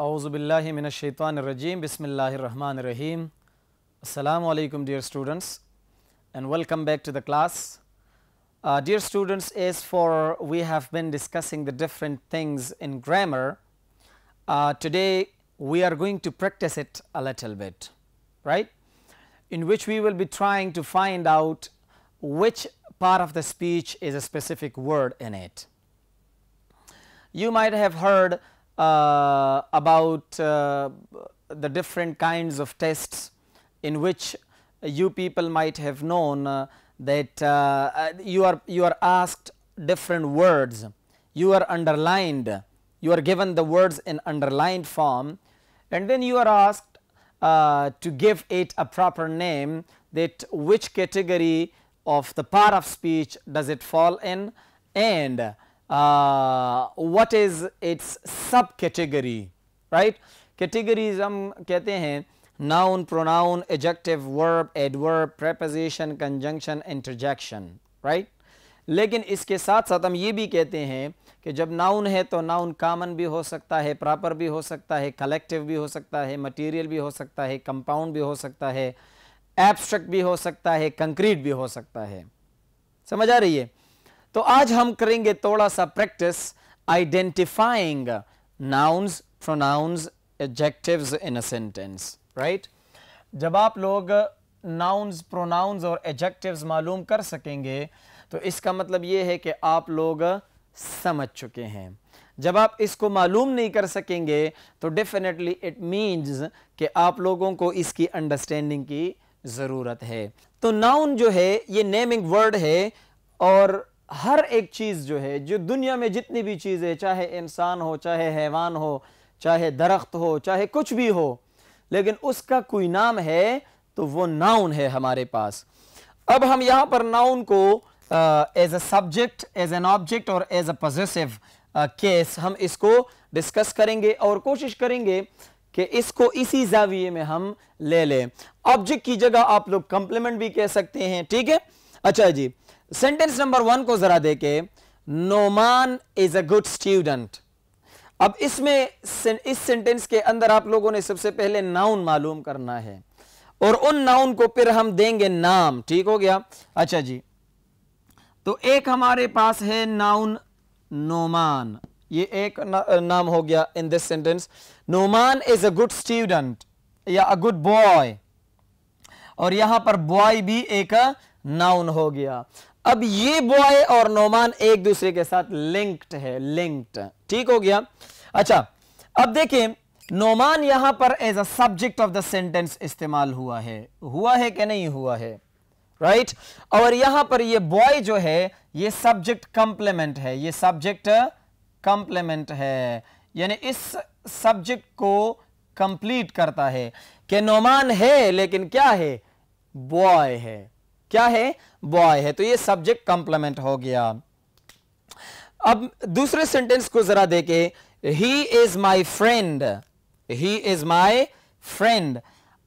Auzubillahiminashaitanirrajim, Bismillahirrahmanirrahim. Assalamu alaikum dear students and welcome back to the class. Uh, dear students, as for we have been discussing the different things in grammar, uh, today we are going to practice it a little bit, right? In which we will be trying to find out which part of the speech is a specific word in it. You might have heard uh, about uh, the different kinds of tests in which you people might have known uh, that uh, uh, you are you are asked different words you are underlined you are given the words in underlined form and then you are asked to give it a proper name that which category of the part of speech does it fall in and what is its subcategory right categories हम कहते हैं noun pronoun adjective verb adverb preposition conjunction interjection right लेकिन इसके साथ साथ हम ये भी कहते हैं कि जब नाउन है तो नाउन कामन भी हो सकता है प्रॉपर भी हो सकता है कलेक्टिव भी हो सकता है मटेरियल भी हो सकता है कंपाउंड भी हो सकता है एब्स्ट्रैक्ट भी हो सकता है कंक्रीट भी हो सकता है समझ आ रही है तो आज हम करेंगे थोड़ा सा practice identifying nouns pronouns adjectives in a sentence right जब आप लोग नाउन्स प्रोनाउंस और एडजेक्टिव्स मालूम कर सकेंगे तो इसका मतलब ये है कि आप लोग समझ चुके हैं जब आप इसको मालूम नहीं कर सकेंगे तो डेफिनेटली इट मीन्स कि आप लोगों को इसकी अंडरस्टैंडिंग की ज़रूरत है तो नाउन जो है ये नेमिंग वर्ड है और हर एक चीज़ जो है जो दुनिया में जितनी भी चीज़ें चाहे इंसान हो चाहे हैवान हो चाहे दरख्त हो चाहे कुछ भी हो लेकिन उसका कोई नाम है तो वो नाउन है हमारे पास अब हम यहाँ पर नाउन को as a subject as an object और एज अ पॉजिटिव केस हम इसको डिस्कस करेंगे और कोशिश करेंगे कि इसको इसी जाविये में हम ले लें ऑब्जेक्ट की जगह आप लोग कंप्लीमेंट भी कह सकते हैं ठीक है अच्छा जी सेंटेंस नंबर वन को जरा देखे Noman is a good student अब इसमें इस सेंटेंस के अंदर आप लोगों ने सबसे पहले नाउन मालूम करना है और उन नाउन को फिर हम देंगे नाम ठीक हो गया अच्छा जी तो एक हमारे पास है नाउन नोमान ये एक ना, नाम हो गया in this sentence Noman is a good student या अ गुड बॉय और यहां पर बॉय भी एक नाउन हो गया अब ये बॉय और नोमान एक दूसरे के साथ लिंक्ड है लिंक्ड ठीक हो गया अच्छा अब देखें नोमान यहां पर as a subject of the sentence इस्तेमाल हुआ है हुआ है कि नहीं हुआ है राइट right? और यहां पर ये बॉय जो है ये सब्जेक्ट कंप्लीमेंट है ये सब्जेक्ट कंप्लीमेंट है यानी इस सब्जेक्ट को कंप्लीट करता है कि नोमान है लेकिन क्या है बॉय है क्या है बॉय है तो ये सब्जेक्ट कंप्लीमेंट हो गया अब दूसरे सेंटेंस को जरा देखे he is my friend he is my friend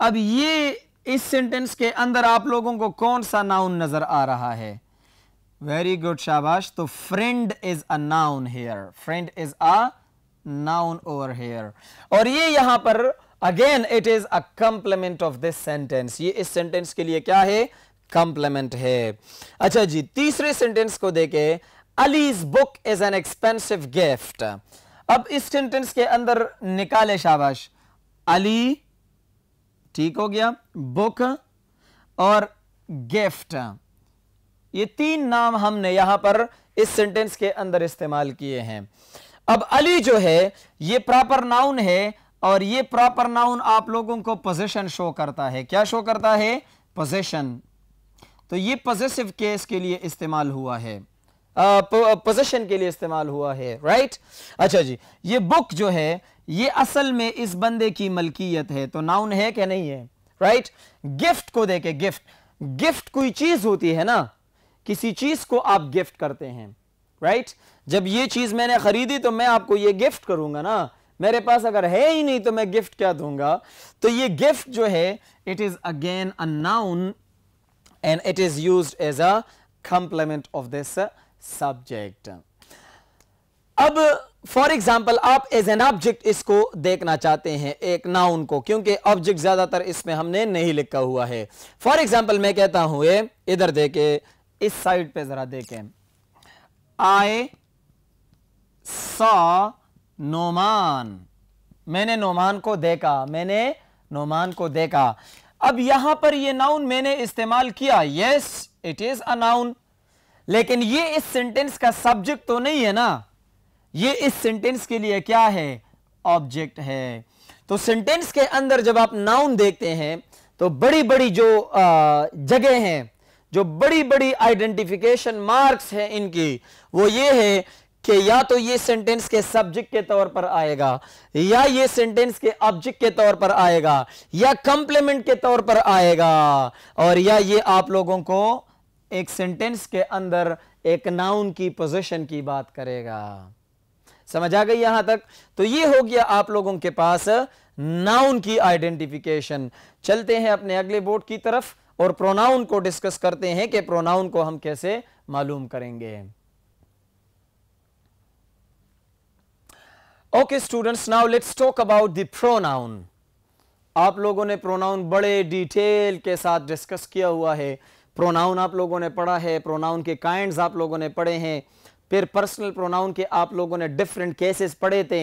अब ये इस सेंटेंस के अंदर आप लोगों को कौन सा नाउन नजर आ रहा है वेरी गुड शाबाश तो friend is a noun here friend is a noun over here और ये यहां पर again it is a compliment of this sentence ये इस सेंटेंस के लिए क्या है कंप्लीमेंट है अच्छा जी तीसरे सेंटेंस को देखे Ali's book is an expensive gift अब इस सेंटेंस के अंदर निकाले शाबाश अली ठीक हो गया बुक और गिफ्ट ये तीन नाम हमने यहां पर इस सेंटेंस के अंदर इस्तेमाल किए हैं अब अली जो है ये प्रॉपर नाउन है और ये प्रॉपर नाउन आप लोगों को पोजीशन शो करता है क्या शो करता है पोजीशन तो ये पजेसिव केस के लिए इस्तेमाल हुआ है पोजेशन के लिए इस्तेमाल हुआ है राइट अच्छा जी ये बुक जो है ये असल में इस बंदे की मलकियत है तो नाउन है क्या नहीं है राइट गिफ्ट को देखे गिफ्ट गिफ्ट कोई चीज होती है ना किसी चीज को आप गिफ्ट करते हैं राइट जब ये चीज मैंने खरीदी तो मैं आपको ये गिफ्ट करूंगा ना मेरे पास अगर है ही नहीं तो मैं गिफ्ट क्या दूंगा तो ये गिफ्ट जो है it is again a noun and it is used as a complement of this subject. अब फॉर एग्जाम्पल आप एज एन ऑब्जेक्ट इसको देखना चाहते हैं एक नाउन को क्योंकि ऑब्जेक्ट ज्यादातर इसमें हमने नहीं लिखा हुआ है फॉर एग्जाम्पल मैं कहता हूं इधर देखे इस साइड पे जरा देखें आई सॉ नोमान मैंने नोमान को देखा मैंने नोमान को देखा अब यहां पर ये नाउन मैंने इस्तेमाल किया yes it is a noun लेकिन ये इस सेंटेंस का सब्जेक्ट तो नहीं है ना ये इस सेंटेंस के लिए क्या है ऑब्जेक्ट है तो सेंटेंस के अंदर जब आप नाउन देखते हैं तो बड़ी बड़ी जो जगह हैं जो बड़ी बड़ी आइडेंटिफिकेशन मार्क्स हैं इनकी वो ये है कि या तो ये सेंटेंस के सब्जेक्ट के तौर पर आएगा या ये सेंटेंस के ऑब्जेक्ट के तौर पर आएगा या कंप्लीमेंट के तौर पर आएगा और या ये आप लोगों को एक सेंटेंस के अंदर एक नाउन की पोजीशन की बात करेगा समझ आ गई यहां तक तो ये हो गया आप लोगों के पास नाउन की आइडेंटिफिकेशन चलते हैं अपने अगले बोर्ड की तरफ और प्रोनाउन को डिस्कस करते हैं कि प्रोनाउन को हम कैसे मालूम करेंगे okay students now let's talk about the pronoun आप लोगों ने प्रोनाउन बड़े डिटेल के साथ डिस्कस किया हुआ है प्रोनाउन आप लोगों ने पढ़ा है प्रोनाउन के काइंड्स आप लोगों ने पढ़े हैं फिर पर्सनल प्रोनाउन के आप लोगों ने डिफरेंट केसेस पढ़े थे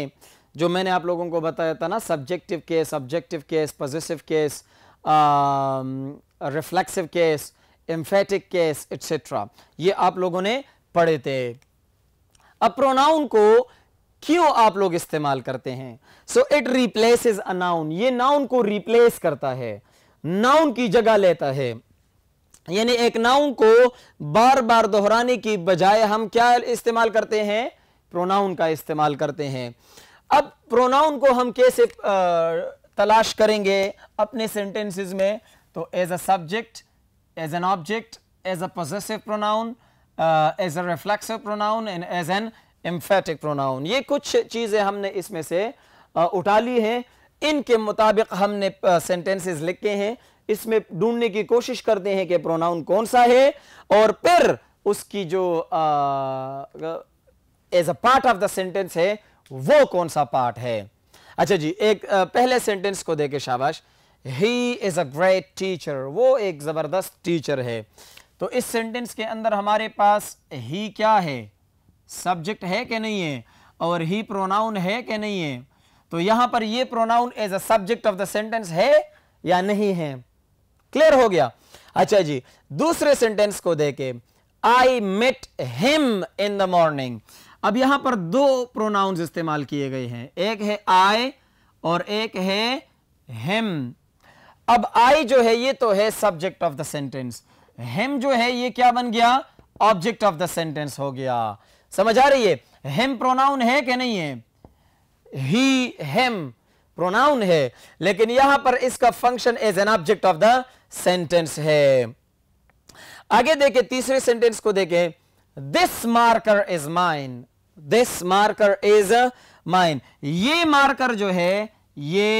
जो मैंने आप लोगों को बताया था ना subjective case objective case positive case reflexive case emphatic case etcetera ये आप लोगों ने पढ़े थे अब प्रोनाउन को क्यों आप लोग इस्तेमाल करते हैं so it replace is a ये नाउन को रिप्लेस करता है नाउन की जगह लेता है यानी एक नाउन को बार बार दोहराने की बजाय हम क्या इस्तेमाल करते हैं प्रोनाउन का इस्तेमाल करते हैं अब प्रोनाउन को हम कैसे तलाश करेंगे अपने सेंटेंसेस में तो as a subject as an object as a possessive pronoun as a reflexive pronoun and as an emphatic pronoun ये कुछ चीज़ें हमने इसमें से उठा ली हैं इनके मुताबिक हमने सेंटेंसेस लिखे हैं इसमें ढूंढने की कोशिश करते हैं कि प्रोनाउन कौन सा है और फिर उसकी जो as a part of the sentence है वो कौन सा पार्ट है अच्छा जी एक आ, पहले सेंटेंस को देखे शाबाश he is a great teacher वो एक जबरदस्त टीचर है तो इस सेंटेंस के अंदर हमारे पास ही क्या है सब्जेक्ट है कि नहीं है और ही प्रोनाउन है कि नहीं है तो यहां पर ये pronoun as a subject of the sentence है या नहीं है क्लियर हो गया अच्छा जी दूसरे सेंटेंस को देखे I met him in the morning अब यहां पर दो प्रोनाउन इस्तेमाल किए गए हैं एक है आई और एक है हिम अब आई जो है ये तो है subject of the sentence him जो है ये क्या बन गया ऑब्जेक्ट ऑफ द सेंटेंस हो गया समझ आ रही है हेम प्रोनाउन है कि नहीं है ही हेम प्रोनाउन है लेकिन यहां पर इसका function as an object of the sentence है आगे देखे तीसरे सेंटेंस को देखे this marker is mine this marker is mine ये मार्कर जो है ये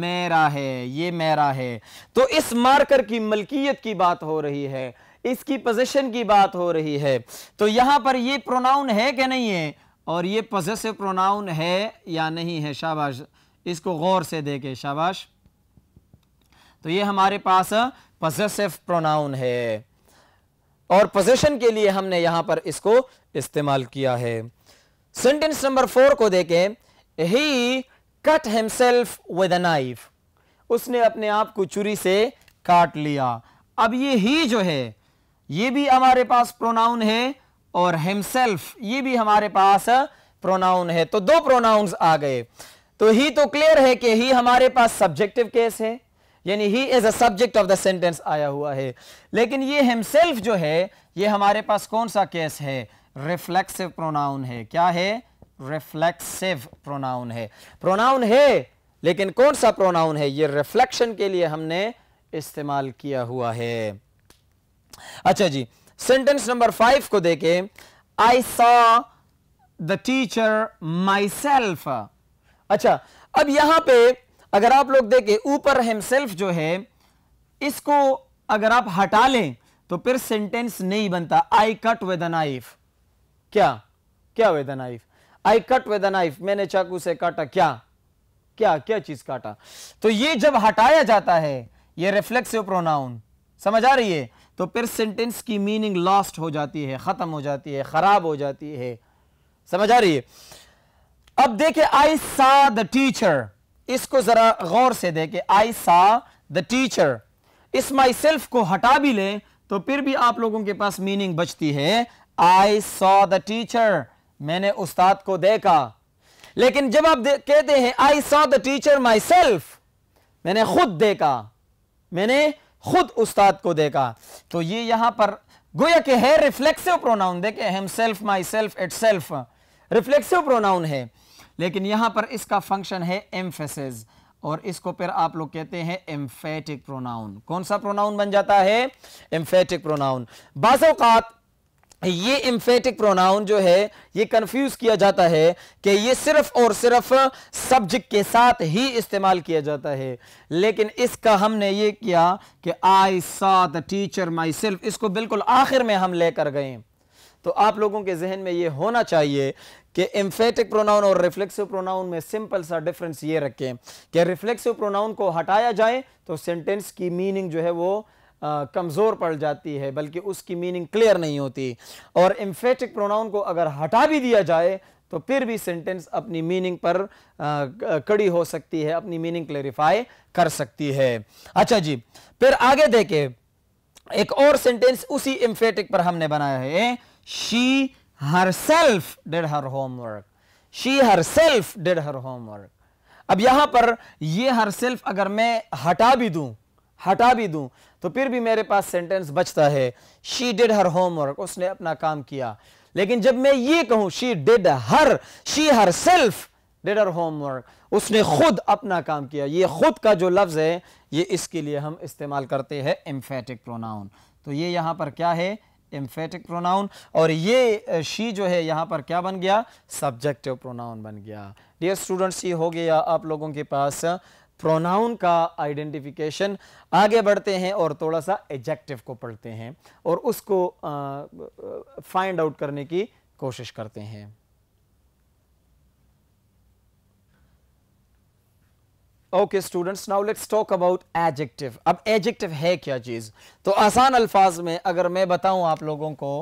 मेरा है ये मेरा है तो इस मार्कर की मलकियत की बात हो रही है इसकी पोजिशन की बात हो रही है तो यहां पर ये प्रोनाउन है कि नहीं है और ये पोजेसिव प्रोनाउन है या नहीं है शाबाश इसको गौर से देखे शाबाश तो ये हमारे पास पोजेसिव प्रोनाउन है और पोजेशन के लिए हमने यहां पर इसको इस्तेमाल किया है सेंटेंस नंबर फोर को देखें he cut himself with a knife उसने अपने आप को चुरी से काट लिया अब ये ही जो है ये भी हमारे पास प्रोनाउन है और हिमसेल्फ ये भी हमारे पास प्रोनाउन है तो दो प्रोनाउंस आ गए तो ही तो क्लियर है कि ही हमारे पास सब्जेक्टिव केस है यानी he is a subject of the sentence आया हुआ है लेकिन ये हिमसेल्फ जो है ये हमारे पास कौन सा केस है रिफ्लेक्सिव प्रोनाउन है क्या है रिफ्लेक्सिव प्रोनाउन है प्रोनाउन है लेकिन कौन सा प्रोनाउन है ये रिफ्लेक्शन के लिए हमने इस्तेमाल किया हुआ है अच्छा जी सेंटेंस नंबर फाइव को देखे I saw the teacher myself अच्छा अब यहां पे अगर आप लोग देखें ऊपर हिमसेल्फ जो है इसको अगर आप हटा लें तो फिर सेंटेंस नहीं बनता आई कट विद नाइफ क्या क्या with knife I cut with knife मैंने चाकू से काटा क्या क्या क्या चीज काटा तो ये जब हटाया जाता है ये रिफ्लेक्सिव प्रोनाउन समझ आ रही है तो फिर सेंटेंस की मीनिंग लॉस्ट हो जाती है ख़त्म हो जाती है ख़राब हो जाती है समझ आ रही है अब देखे आई सा द टीचर इसको ज़रा गौर से देखे आई सा द टीचर इस माई सेल्फ को हटा भी लें तो फिर भी आप लोगों के पास मीनिंग बचती है आई सॉ द टीचर मैंने उस्ताद को देखा लेकिन जब आप कहते हैं I saw the teacher myself मैंने खुद देखा मैंने खुद उस्ताद को देखा तो ये यहां पर गोया के है रिफ्लेक्सिव प्रोनाउन देखे himself myself itself reflexive pronoun है लेकिन यहां पर इसका फंक्शन है एम्फेसिस और इसको फिर आप लोग कहते हैं एम्फेटिक प्रोनाउन कौन सा प्रोनाउन बन जाता है एम्फेटिक प्रोनाउन बाज़ात ये इम्फेटिक प्रोनाउन जो है ये कंफ्यूज किया जाता है कि ये सिर्फ और सिर्फ सब्जेक्ट के साथ ही इस्तेमाल किया जाता है लेकिन इसका हमने ये किया कि I saw teacher myself इसको बिल्कुल आखिर में हम लेकर गए तो आप लोगों के जहन में ये होना चाहिए कि इम्फेटिक प्रोनाउन और रिफ्लेक्सिव प्रोनाउन में सिंपल सा डिफरेंस ये रखें कि रिफ्लेक्सिव प्रोनाउन को हटाया जाए तो सेंटेंस की मीनिंग जो है वो कमज़ोर पड़ जाती है बल्कि उसकी मीनिंग क्लियर नहीं होती और इम्फेटिक प्रोनाउन को अगर हटा भी दिया जाए तो फिर भी सेंटेंस अपनी मीनिंग पर कड़ी हो सकती है अपनी मीनिंग क्लेरिफाई कर सकती है अच्छा जी फिर आगे देखे एक और सेंटेंस उसी इम्फेटिक पर हमने बनाया है she herself did her homework she herself did her homework अब यहां पर ये हर सेल्फ अगर मैं हटा भी दूं हटा भी दूं तो फिर भी मेरे पास सेंटेंस बचता है शी डिड हर होमवर्क उसने अपना काम किया लेकिन जब मैं ये कहूं she did her she herself did her homework उसने खुद अपना काम किया ये खुद का जो लफ्ज़ है ये इसके लिए हम इस्तेमाल करते हैं एम्फेटिक प्रोनाउन तो ये यहां पर क्या है एम्फेटिक प्रोनाउन और ये शी जो है यहां पर क्या बन गया सब्जेक्टिव प्रोनाउन बन गया डियर स्टूडेंट्स ये हो गया आप लोगों के पास प्रोनाउन का आइडेंटिफिकेशन आगे बढ़ते हैं और थोड़ा सा एजेक्टिव को पढ़ते हैं और उसको फाइंड आउट करने की कोशिश करते हैं okay students now let's talk about adjective अब एजेक्टिव है क्या चीज तो आसान अल्फाज में अगर मैं बताऊं आप लोगों को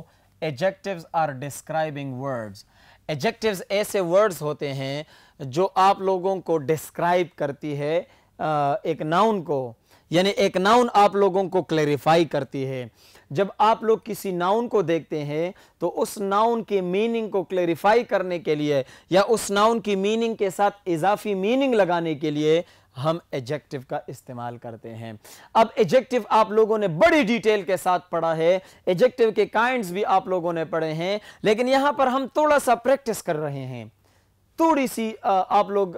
adjective are describing words adjective ऐसे वर्ड्स होते हैं जो आप लोगों को डिस्क्राइब करती है एक नाउन को यानी एक नाउन आप लोगों को क्लेरिफाई करती है जब आप लोग किसी नाउन को देखते हैं तो उस नाउन की मीनिंग को क्लेरिफाई करने के लिए या उस नाउन की मीनिंग के साथ इजाफी मीनिंग लगाने के लिए हम एजेक्टिव का इस्तेमाल करते हैं अब एजेक्टिव आप लोगों ने बड़ी डिटेल के साथ पढ़ा है एजेक्टिव के काइंड्स भी आप लोगों ने पढ़े हैं लेकिन यहां पर हम थोड़ा सा प्रैक्टिस कर रहे हैं थोड़ी सी आप लोग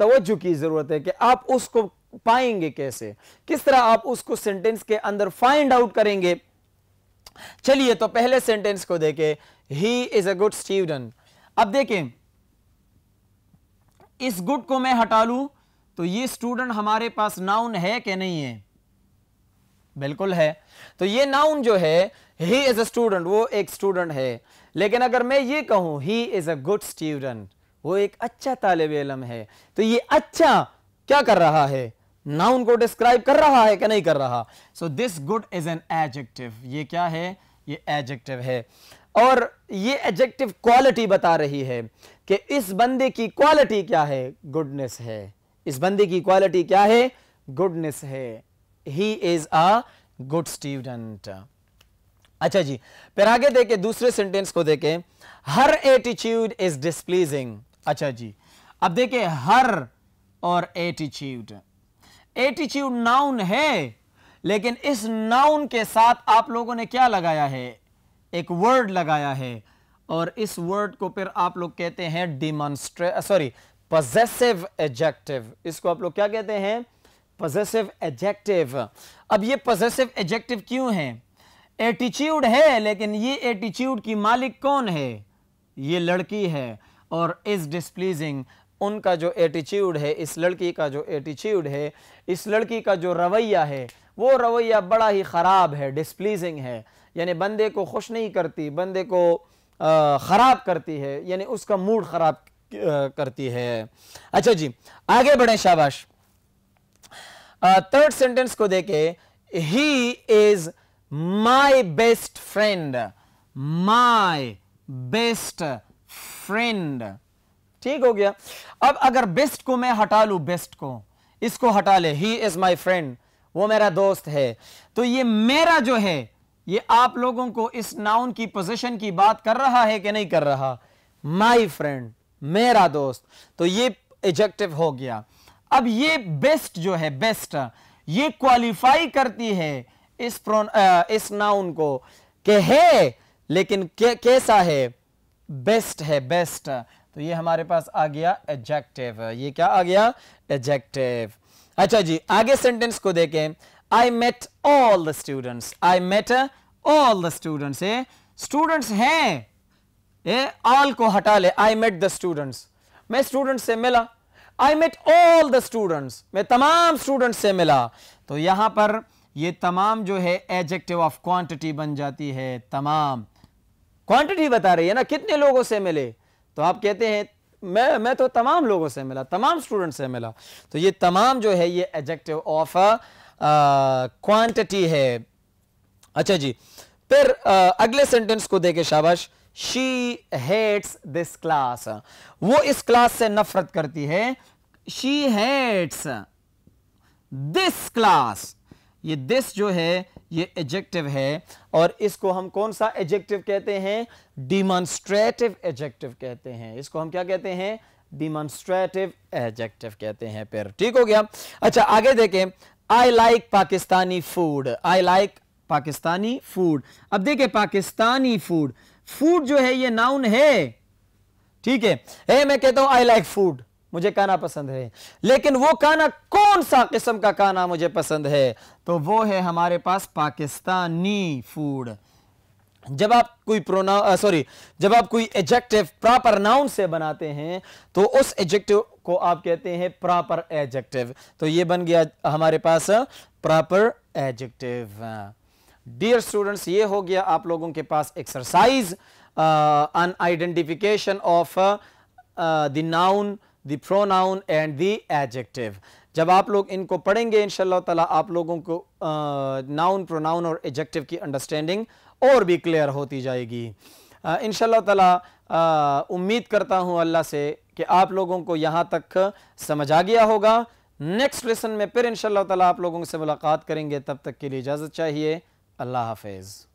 तवज्जो की ज़रूरत है कि आप उसको पाएंगे कैसे किस तरह आप उसको सेंटेंस के अंदर फाइंड आउट करेंगे चलिए तो पहले सेंटेंस को देखें he is a good student अब देखें इस गुड को मैं हटा लूं तो ये स्टूडेंट हमारे पास नाउन है कि नहीं है बिल्कुल है तो ये नाउन जो है ही इज अ स्टूडेंट वो एक स्टूडेंट है लेकिन अगर मैं ये कहूं he is a good student वो एक अच्छा तालब इलम है तो ये अच्छा क्या कर रहा है नाउन को डिस्क्राइब कर रहा है कि नहीं कर रहा so this good is an adjective ये क्या है ये एजेक्टिव है और ये एजेक्टिव क्वालिटी बता रही है कि इस बंदे की क्वालिटी क्या है गुडनेस है इस बंदे की क्वालिटी क्या है गुडनेस है he is a good student अच्छा जी फिर आगे देखे दूसरे सेंटेंस को देखे हर एटीट्यूड इज डिस्प्लीजिंग अच्छा जी अब देखे हर और एटीट्यूड एटीट्यूड नाउन है लेकिन इस नाउन के साथ आप लोगों ने क्या लगाया है एक वर्ड लगाया है और इस वर्ड को फिर आप लोग कहते हैं डिमॉन्स्ट्रे सॉरी पजेसिव एजेक्टिव इसको आप लोग क्या कहते हैं पजेसिव एजेक्टिव अब ये पजेसिव एजेक्टिव क्यों है एटीच्यूड है लेकिन ये एटीच्यूड की मालिक कौन है ये लड़की है और इज़ डिस्प्लीजिंग उनका जो एटीच्यूड है इस लड़की का जो एटीच्यूड है इस लड़की का जो रवैया है वो रवैया बड़ा ही ख़राब है डिस्प्लीजिंग है यानी बंदे को खुश नहीं करती बंदे को ख़राब करती है यानी उसका मूड ख़राब करती है अच्छा जी आगे बढ़े शाबाश थर्ड सेंटेंस को देखे he is my best friend my best friend ठीक हो गया अब अगर बेस्ट को मैं हटा लू बेस्ट को इसको हटा ले ही इज माई फ्रेंड वो मेरा दोस्त है तो ये मेरा जो है ये आप लोगों को इस नाउन की पोजीशन की बात कर रहा है कि नहीं कर रहा माई फ्रेंड मेरा दोस्त तो ये एजेक्टिव हो गया अब ये बेस्ट जो है बेस्ट ये क्वालिफाई करती है इस प्रोन इस नाउन को के है लेकिन के, कैसा है बेस्ट है बेस्ट तो ये हमारे पास आ गया एडजेक्टिव ये क्या आ गया एडजेक्टिव अच्छा जी आगे सेंटेंस को देखें I met all the students I met all the students students हैं ये ऑल को हटा ले आई मेट द स्टूडेंट्स मैं स्टूडेंट से मिला I met all the students मैं तमाम स्टूडेंट से मिला तो यहां पर ये तमाम जो है एजेक्टिव ऑफ क्वांटिटी बन जाती है तमाम क्वांटिटी बता रही है ना कितने लोगों से मिले तो आप कहते हैं मैं मैं तो तमाम लोगों से मिला तमाम स्टूडेंट से मिला तो ये तमाम जो है ये एजेक्टिव ऑफ क्वांटिटी है अच्छा जी फिर uh, अगले सेंटेंस को देखे शाबाश शी हेट्स दिस क्लास वो इस क्लास से नफरत करती है शी हेट्स दिस क्लास ये दिस जो है ये एजेक्टिव है और इसको हम कौन सा एजेक्टिव कहते हैं डिमॉन्स्ट्रेटिव एजेक्टिव कहते हैं इसको हम क्या कहते हैं डिमॉन्स्ट्रेटिव एजेक्टिव कहते हैं फिर ठीक हो गया अच्छा आगे देखें I like Pakistani food I like Pakistani food अब देखे पाकिस्तानी फूड फूड जो है ये नाउन है ठीक है ए मैं कहता हूं आई लाइक फूड मुझे काना पसंद है लेकिन वो काना कौन सा किस्म का काना मुझे पसंद है तो वो है हमारे पास पाकिस्तानी फूड जब आप कोई प्रोनाउन सॉरी जब आप कोई एजेक्टिव प्रॉपर नाउन से बनाते हैं तो उस एजेक्टिव को आप कहते हैं प्रॉपर एजेक्टिव तो ये बन गया हमारे पास प्रॉपर एजेक्टिव डियर स्टूडेंट्स ये हो गया आप लोगों के पास exercise on identification of the noun the pronoun and the adjective जब आप लोग इनको पढ़ेंगे इन तला आप लोगों को नाउन प्रोनाउन और एजेक्टिव की अंडरस्टैंडिंग और भी क्लियर होती जाएगी इन तला उम्मीद करता हूँ अल्लाह से कि आप लोगों को यहाँ तक समझ आ गया होगा नेक्स्ट लेसन में फिर इन तला आप लोगों से मुलाकात करेंगे तब तक के लिए इजाज़त चाहिए अल्लाह हाफिज़